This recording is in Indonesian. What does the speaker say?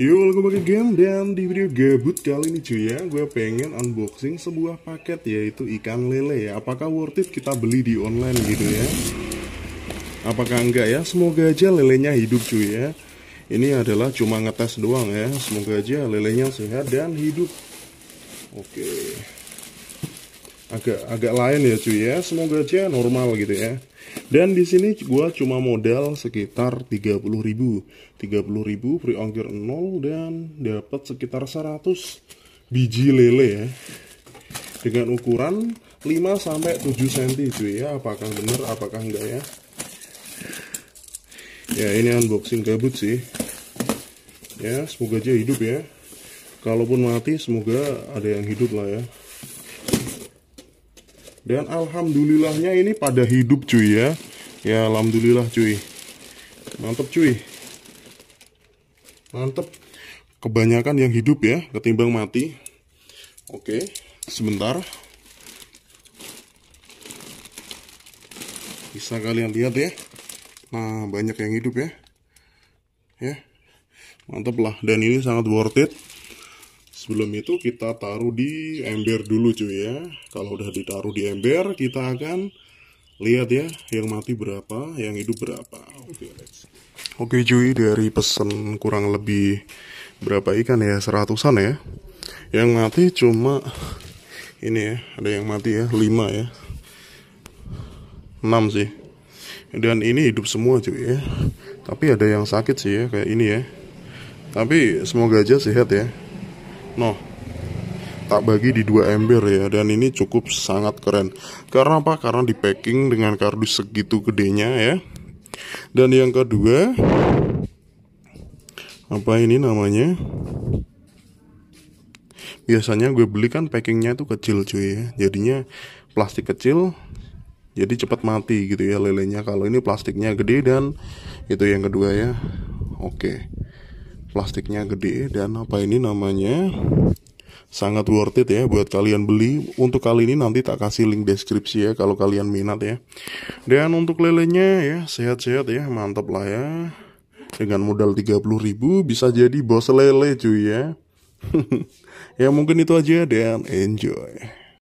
Yo, kembali pakai game dan di video gabut kali ini cuy ya Gue pengen unboxing sebuah paket yaitu ikan lele ya Apakah worth it kita beli di online gitu ya Apakah enggak ya, semoga aja lelenya hidup cuy ya Ini adalah cuma ngetes doang ya Semoga aja lelenya sehat dan hidup Oke okay agak agak lain ya cuy ya semoga aja normal gitu ya dan di sini gua cuma modal sekitar ribu 30.000 ribu free ongkir 0 dan dapat sekitar 100 biji lele ya dengan ukuran 5 sampai 7 cm cuy ya apakah bener apakah enggak ya ya ini unboxing gabut sih ya semoga aja hidup ya kalaupun mati semoga ada yang hidup lah ya dan alhamdulillahnya ini pada hidup cuy ya ya alhamdulillah cuy mantep cuy mantep kebanyakan yang hidup ya ketimbang mati oke sebentar bisa kalian lihat ya nah banyak yang hidup ya ya mantep lah dan ini sangat worth it Sebelum itu kita taruh di ember dulu cuy ya. Kalau udah ditaruh di ember, kita akan lihat ya yang mati berapa, yang hidup berapa. Oke, okay, let's. Oke okay, cuy, dari pesen kurang lebih berapa ikan ya? Seratusan ya. Yang mati cuma ini ya, ada yang mati ya, 5 ya. 6 sih. Dan ini hidup semua cuy ya. Tapi ada yang sakit sih ya, kayak ini ya. Tapi semoga aja sehat ya. Noh, tak bagi di dua ember ya dan ini cukup sangat keren karena apa karena di packing dengan kardus segitu gedenya ya dan yang kedua apa ini namanya biasanya gue beli kan packingnya itu kecil cuy ya jadinya plastik kecil jadi cepat mati gitu ya lelenya kalau ini plastiknya gede dan itu yang kedua ya oke plastiknya gede dan apa ini namanya sangat worth it ya buat kalian beli untuk kali ini nanti tak kasih link deskripsi ya kalau kalian minat ya dan untuk lelenya ya sehat-sehat ya mantap lah ya dengan modal 30.000 bisa jadi bos lele cuy ya ya mungkin itu aja dan enjoy